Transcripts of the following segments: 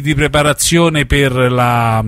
tempi di preparazione per, la,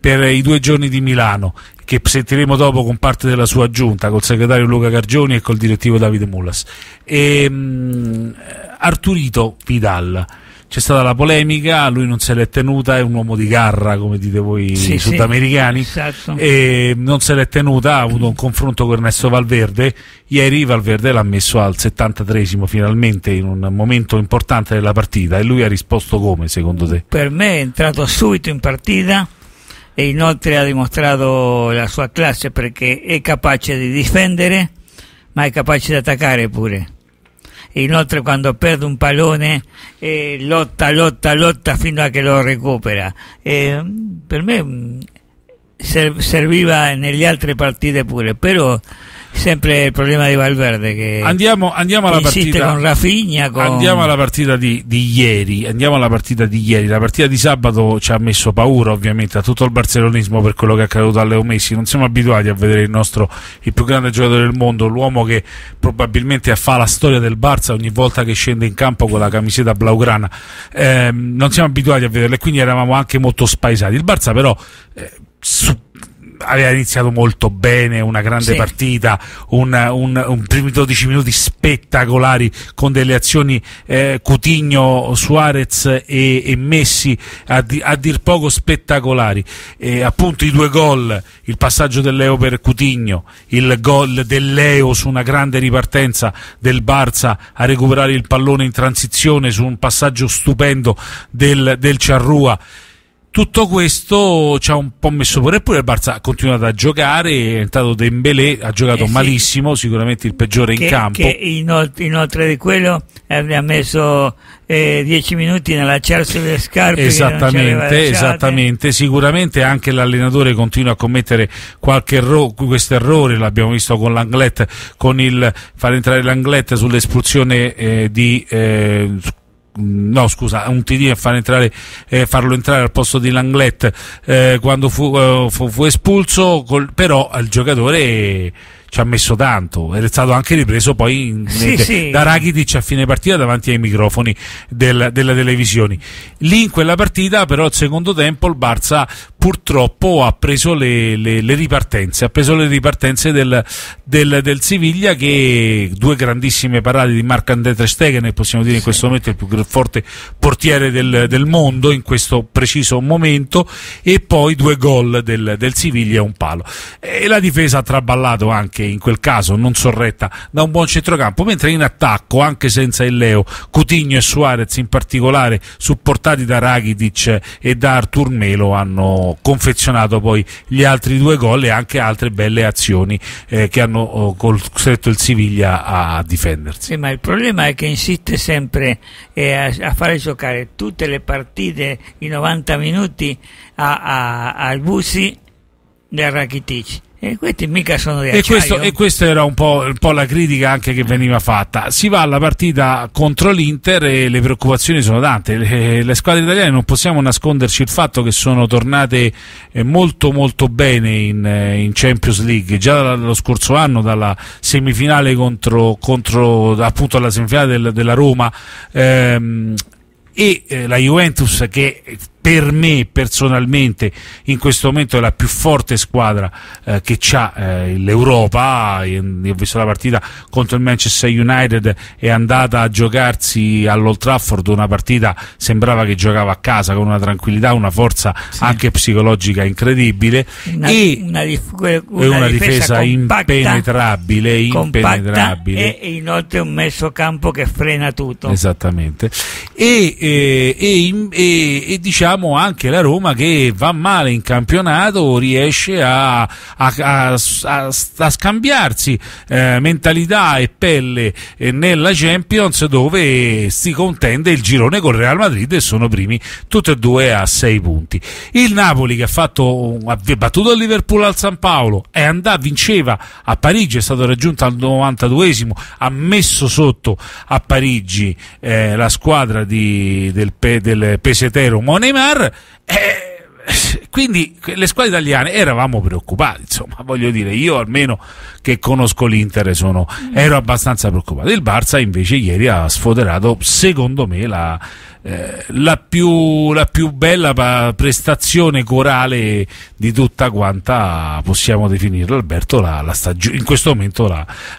per i due giorni di Milano che sentiremo dopo con parte della sua giunta, col segretario Luca Gargioni e col direttivo Davide Mullas. E, um, Arturito Vidal c'è stata la polemica, lui non se l'è tenuta, è un uomo di garra, come dite voi sì, sudamericani, sì, esatto. e non se l'è tenuta, ha avuto un confronto con Ernesto Valverde, ieri Valverde l'ha messo al 73 finalmente in un momento importante della partita e lui ha risposto come secondo te? Per me è entrato subito in partita e inoltre ha dimostrato la sua classe perché è capace di difendere ma è capace di attaccare pure el otro cuando pierde un pallone eh, eh, lota, lota... lotta fino a que lo recupera. Eh, per me serviva negli partido de pure, ...pero... sempre il problema di Valverde che andiamo, andiamo alla partita con Rafinha con... andiamo alla partita di, di, ieri andiamo alla partita di ieri la partita di sabato ci ha messo paura ovviamente a tutto il barcellonismo per quello che è accaduto a Leo Messi non siamo abituati a vedere il nostro il più grande giocatore del mondo l'uomo che probabilmente fa la storia del Barça ogni volta che scende in campo con la camiseta blaugrana eh, non siamo abituati a vederlo e quindi eravamo anche molto spaesati il Barça però eh, su, aveva iniziato molto bene, una grande sì. partita, un, un, un, primi 12 minuti spettacolari con delle azioni eh, Cutigno, Suarez e, e Messi a, di, a, dir poco spettacolari. E, appunto i due gol, il passaggio del Leo per Cutigno, il gol del Leo su una grande ripartenza del Barça a recuperare il pallone in transizione su un passaggio stupendo del, del Ciarrua tutto questo ci ha un po' messo pure, eppure il Barça ha continuato a giocare, è entrato Dembélé, ha giocato eh sì. malissimo, sicuramente il peggiore che, in campo. Che inoltre, di quello ha eh, messo 10 eh, minuti nell'acciarsi le scarpe. Esattamente, esattamente, sicuramente anche l'allenatore continua a commettere qualche errore questo errore, l'abbiamo visto con l'Anglet, con il far entrare l'Anglet sull'espulsione eh, di eh, no scusa, un TD e entrare, eh, farlo entrare al posto di Langlet eh, quando fu, eh, fu, fu espulso, col, però il giocatore ci ha messo tanto ed è stato anche ripreso poi in, sì, in, sì. da Rakitic a fine partita davanti ai microfoni del, delle televisioni. Lì in quella partita però al secondo tempo il Barça purtroppo ha preso le, le, le ripartenze, ha preso le ripartenze del, del, del Siviglia che due grandissime parate di Marc-André Trestegen e possiamo dire sì. in questo momento il più forte portiere del, del, mondo in questo preciso momento e poi due gol del, del Siviglia e un palo. E la difesa ha traballato anche che in quel caso non sorretta da un buon centrocampo, mentre in attacco, anche senza il Leo, Coutinho e Suarez in particolare, supportati da Rakitic e da Artur Melo, hanno confezionato poi gli altri due gol e anche altre belle azioni eh, che hanno oh, costretto il Siviglia a difendersi. Sì, ma il problema è che insiste sempre eh, a, a, fare giocare tutte le partite i 90 minuti a, a, al Busi del Rakitic e questi mica sono di E, questo, e questa era un po', un po', la critica anche che veniva fatta. Si va alla partita contro l'Inter e le preoccupazioni sono tante. Le, le squadre italiane non possiamo nasconderci il fatto che sono tornate eh, molto molto bene in, eh, in Champions League. Già dallo scorso anno, dalla semifinale contro, contro appunto la semifinale del, della Roma. Ehm, e eh, la Juventus che per me personalmente in questo momento è la più forte squadra eh, che ha eh, l'Europa ho visto la partita contro il Manchester United è andata a giocarsi all'Old Trafford una partita sembrava che giocava a casa con una tranquillità una forza sì. anche psicologica incredibile una, e una, una, una difesa, difesa compatta, impenetrabile, impenetrabile e inoltre un messo campo che frena tutto esattamente e, eh, e, e, e diciamo abbiamo anche la Roma che va male in campionato, riesce a, a, a, a scambiarsi eh, mentalità e pelle eh, nella Champions dove si contende il girone con il Real Madrid e sono primi tutti e due a 6 punti. Il Napoli che ha, fatto, ha battuto il Liverpool al San Paolo e andato, vinceva a Parigi, è stato raggiunto al 92esimo, ha messo sotto a Parigi eh, la squadra di, del, del Pesetero Monema Qatar. Eh, quindi le squadre italiane eravamo preoccupati, insomma, voglio dire, io almeno che conosco l'Inter sono, ero abbastanza preoccupato. Il Barça invece ieri ha sfoderato, secondo me, la, eh, la, più, la, più, bella prestazione corale di tutta quanta, possiamo definirla Alberto, la, la in questo momento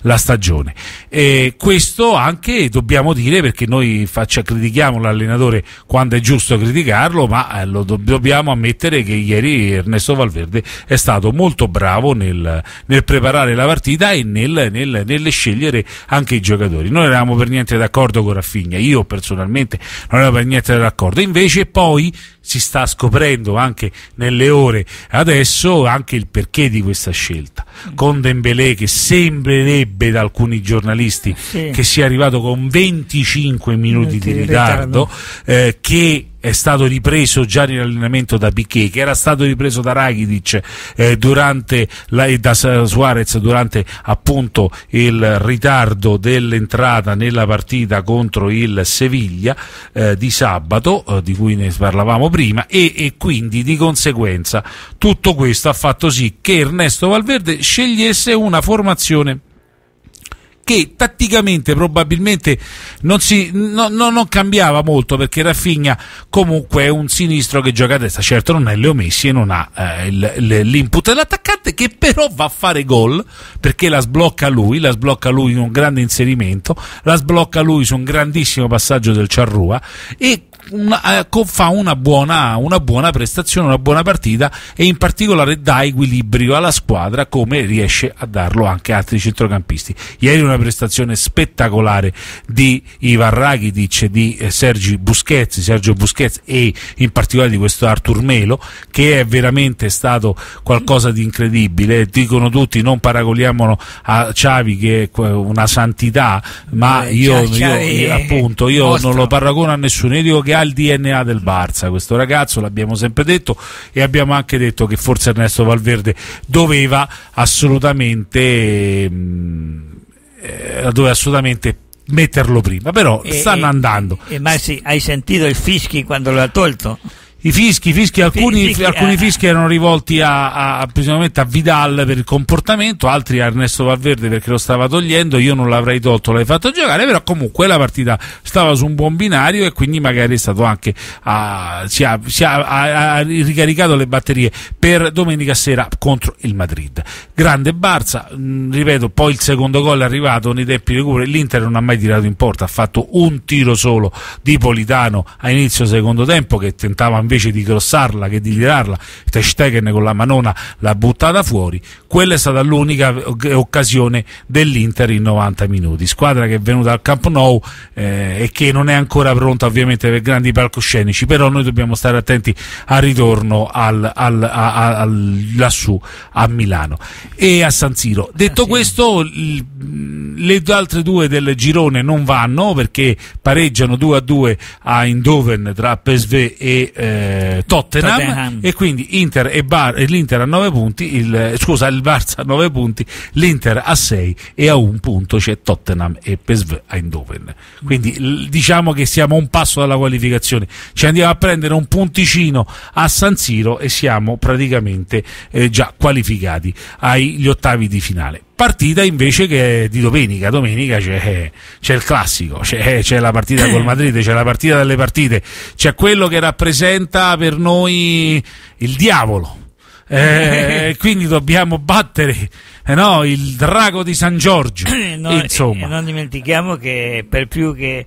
la, stagione. E questo anche dobbiamo dire perché noi faccia, critichiamo l'allenatore quando è giusto criticarlo, ma eh, lo do dobbiamo ammettere che ieri Ernesto Valverde è stato molto bravo nel, nel preparare la partita e nel, nel, nelle scegliere anche i giocatori. Noi eravamo per niente d'accordo con Raffigna, io personalmente non ero niente d'accordo. Invece poi si sta scoprendo anche nelle ore adesso anche il perché di questa scelta con Dembélé che sembrerebbe da alcuni giornalisti sì. che sia arrivato con 25 minuti, di ritardo, Eh, che è stato ripreso già nell'allenamento da Piquet, che era stato ripreso da Rakitic eh, durante la, e da Suarez durante appunto il ritardo dell'entrata nella partita contro il Seviglia eh, di sabato, eh, di cui ne parlavamo prima prima e, e quindi di conseguenza tutto questo ha fatto sì che Ernesto Valverde scegliesse una formazione che tatticamente probabilmente non, si, no, no, non cambiava molto perché Raffigna comunque è un sinistro che gioca a destra, certo non è Leo Messi e non ha eh, l'input dell'attaccante che però va a fare gol perché la sblocca lui, la sblocca lui in un grande inserimento, la sblocca lui su un grandissimo passaggio del Ciarrua e una, eh, fa una buona, una buona, prestazione, una buona partita e in particolare dà equilibrio alla squadra come riesce a darlo anche altri centrocampisti. Ieri una una prestazione spettacolare di Ivan Rakitic, di eh, Sergi Busquets, Sergio Busquets e in particolare di questo Artur Melo che è veramente stato qualcosa di incredibile. Dicono tutti non paragoniamolo a Xavi che è una santità, ma eh, io, io, io, appunto io mostro. non lo paragono a nessuno, io dico che ha il DNA del Barça questo ragazzo, l'abbiamo sempre detto e abbiamo anche detto che forse Ernesto Valverde doveva assolutamente mh, mm, eh, dove assolutamente metterlo prima, però e, stanno e, andando. E, ma sì, hai sentito il fischi quando lo ha tolto? i fischi, fischi alcuni, fischi, alcuni eh. fischi erano rivolti a, a, a Vidal per il comportamento, altri a Ernesto Valverde perché lo stava togliendo, io non l'avrei tolto, l'hai fatto giocare, però comunque la partita stava su un buon binario e quindi magari è stato anche a, si, ha, si ha, ha, ha, ricaricato le batterie per domenica sera contro il Madrid. Grande Barza, mh, ripeto, poi il secondo gol è arrivato nei tempi di recupero, l'Inter non ha mai tirato in porta, ha fatto un tiro solo di Politano a inizio secondo tempo che tentava invece di grossarla che di girarla Testegen con la manona l'ha buttata fuori quella è stata l'unica occasione dell'Inter in 90 minuti squadra che è venuta al Camp Nou eh, e che non è ancora pronta ovviamente per grandi palcoscenici però noi dobbiamo stare attenti al ritorno al, al, a, a, lassù a Milano e a San Siro detto ah, sì. questo le altre due del girone non vanno perché pareggiano 2 a 2 a Eindhoven tra PSV e eh, eh, Tottenham, Tottenham, e quindi Inter e Bar, l'Inter a 9 punti, il, eh, scusa il Barça a 9 punti, l'Inter a 6 e a 1 punto c'è Tottenham e PSV Eindhoven. Quindi l- diciamo che siamo un passo dalla qualificazione, ci andiamo a prendere un punticino a San Siro e siamo praticamente eh, già qualificati agli ottavi di finale partita invece che di domenica. Domenica c'è, c'è il classico, c'è, c'è, la partita col Madrid, c'è la partita delle partite, c'è quello che rappresenta per noi il diavolo. Eh, quindi dobbiamo battere eh no, il drago di San Giorgio. non, Insomma. non dimentichiamo che per più che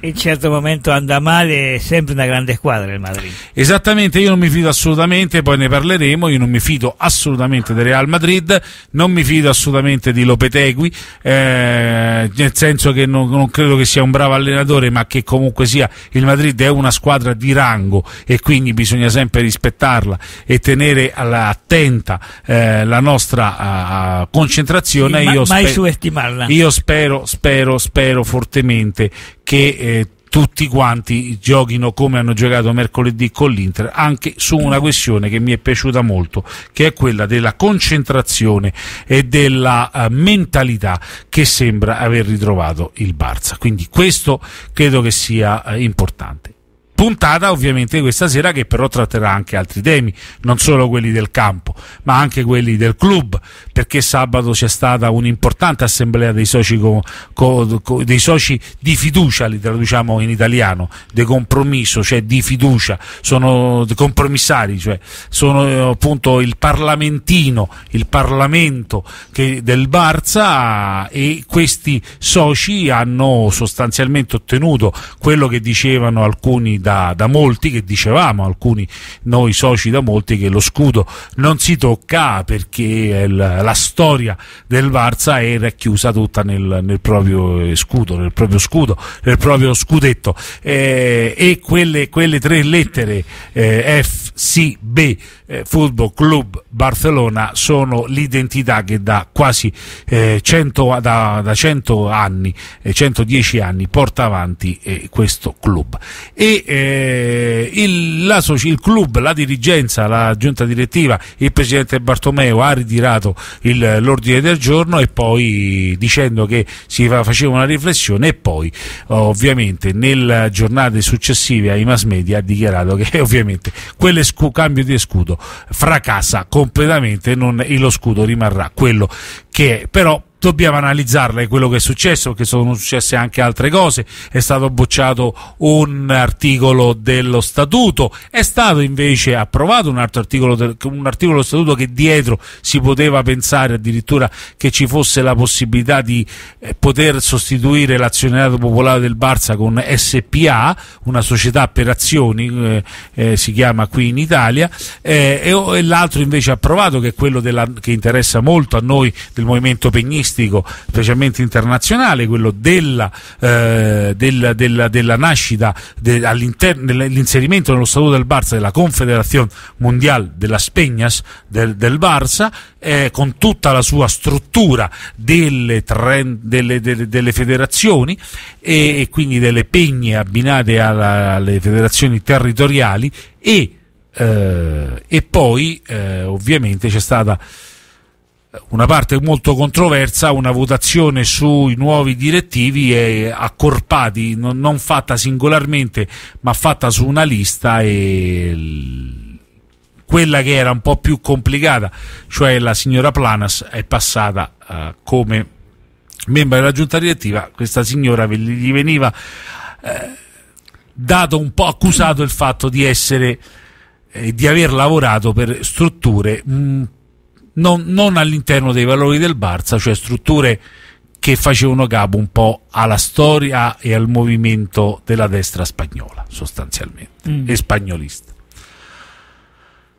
in certo momento anda male, è sempre una grande squadra il Madrid. Esattamente, io non mi fido assolutamente, poi ne parleremo, io non mi fido assolutamente del Real Madrid, non mi fido assolutamente di Lopetegui, eh, nel senso che non, non, credo che sia un bravo allenatore, ma che comunque sia il Madrid è una squadra di rango e quindi bisogna sempre rispettarla e tenere attenta eh, la nostra uh, concentrazione. Sì, ma, io mai suestimarla. Io spero, spero, spero fortemente che... Eh, tutti quanti giochino come hanno giocato mercoledì con l'Inter, anche su una questione che mi è piaciuta molto, che è quella della concentrazione e della eh, mentalità che sembra aver ritrovato il Barça. Quindi questo credo che sia eh, importante puntata ovviamente questa sera che però tratterà anche altri temi, non solo quelli del campo, ma anche quelli del club, perché sabato c'è stata un'importante assemblea dei soci, co, co, co, dei soci, di fiducia, li traduciamo in italiano, di compromesso, cioè di fiducia, sono compromissari, cioè sono appunto il parlamentino, il Parlamento che, del Barza e questi soci hanno sostanzialmente ottenuto quello che dicevano alcuni da, da, molti che dicevamo, alcuni noi soci da molti, che lo scudo non si tocca perché la, la storia del Varza è racchiusa tutta nel, nel, proprio scudo, nel proprio scudo, nel proprio scudetto. Eh, e quelle, quelle, tre lettere eh, FCB, eh, Football Club Barcellona, sono l'identità che da quasi 100, eh, da, da 100 anni, 110 eh, anni porta avanti eh, questo club. E, eh, il, la, il, club, la dirigenza, la giunta direttiva, il presidente Bartomeo ha ritirato l'ordine del giorno e poi dicendo che si faceva una riflessione e poi ovviamente nelle giornate successive ai mass media ha dichiarato che ovviamente quel cambio di scudo fracassa completamente e lo scudo rimarrà quello che è. Però dobbiamo analizzarla è quello che è successo perché sono successe anche altre cose è stato bocciato un articolo dello statuto è stato invece approvato un altro articolo, un articolo dello statuto che dietro si poteva pensare addirittura che ci fosse la possibilità di eh, poter sostituire l'azionariato popolare del Barça con SPA una società per azioni eh, eh, si chiama qui in Italia eh, e, e l'altro invece approvato che è quello della, che interessa molto a noi del movimento pegnista calcistico, specialmente internazionale, quello della, eh, della, della, della nascita, de, dell'inserimento nello statuto del Barça della Confederazione Mondiale della Spegnas del, del Barça, eh, con tutta la sua struttura delle, tre, delle, delle, delle federazioni e, e, quindi delle pegne abbinate alla, alle federazioni territoriali e, eh, e poi eh, ovviamente c'è stata eh, una parte molto controversa, una votazione sui nuovi direttivi e accorpati, non, non fatta singolarmente, ma fatta su una lista e quella che era un po' più complicata, cioè la signora Planas è passata eh, come membro della giunta direttiva, questa signora gli veniva eh, dato un po' accusato il fatto di essere eh, di aver lavorato per strutture mh, mm, non, non all'interno dei valori del Barça, cioè strutture che facevano capo un po' alla storia e al movimento della destra spagnola, sostanzialmente, mm. e spagnolista.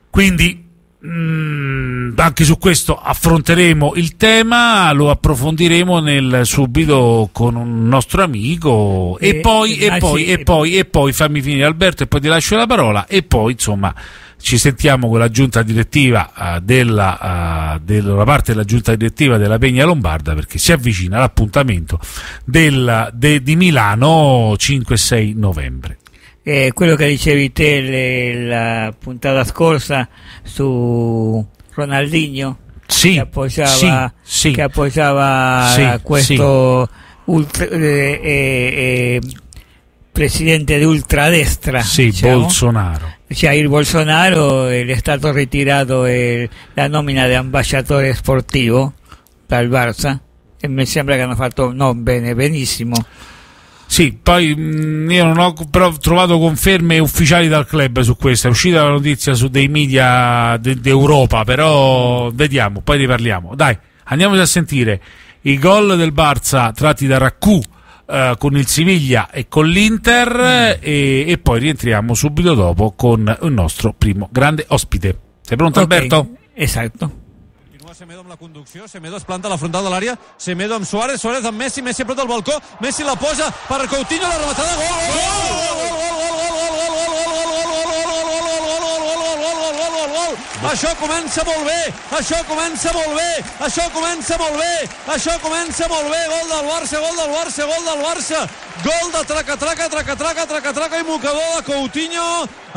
Quindi mh, mm, anche su questo affronteremo il tema, lo approfondiremo nel, subito con un nostro amico e, e, poi, e, poi, sì, e, poi, e poi, e poi, fammi finire Alberto e poi ti lascio la parola e poi insomma ci sentiamo con la giunta direttiva eh, della, eh, della, parte della giunta direttiva della Pegna Lombarda perché si avvicina l'appuntamento de, di Milano 5-6 novembre. Eh, quello che dicevi te le, la puntata scorsa su Ronaldinho sì, che appoggiava, sì, sì. Che appoggiava questo ultra, eh, presidente di ultradestra diciamo. Bolsonaro Jair Bolsonaro, el eh, stato retirado el, eh, la nómina de ambasciatore esportivo dal Barça e mi sembra che hanno fatto no, bene, benissimo. Sì, poi mh, mm, io non ho però trovato conferme ufficiali dal club su questo, è uscita la notizia su dei media d'Europa, de però vediamo, poi riparliamo Dai, andiamoci a sentire i gol del Barça tratti da Raccù con il Siviglia e con l'Inter mm. e, e, poi rientriamo subito dopo con il nostro primo grande ospite. Sei pronto okay. Alberto? Esatto. Semedo amb la conducció, Semedo es planta a la frontal de l'àrea, Semedo amb Suárez, Suárez amb Messi, Messi a prop del balcó, Messi la posa per Coutinho, la rematada, gol, gol, gol, gol, gol, gol, gol. Això comença molt bé, això comença molt bé, això comença molt bé, això comença molt bé, gol del Barça, gol del Barça, gol del Barça, gol de traca-traca, traca-traca, traca-traca i mocador de Coutinho,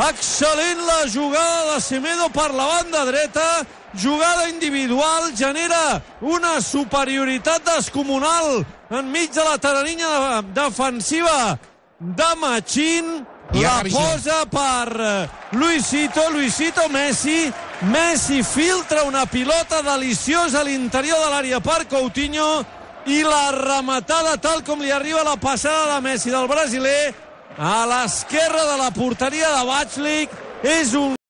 excel·lent la jugada de Semedo per la banda dreta, jugada individual, genera una superioritat descomunal enmig de la taraninya defensiva de Machín, la posa per Luisito, Luisito Messi. Messi filtra una pilota deliciosa a l'interior de l'àrea per Coutinho i la rematada tal com li arriba la passada de Messi del brasiler a l'esquerra de la porteria de Batxlic és un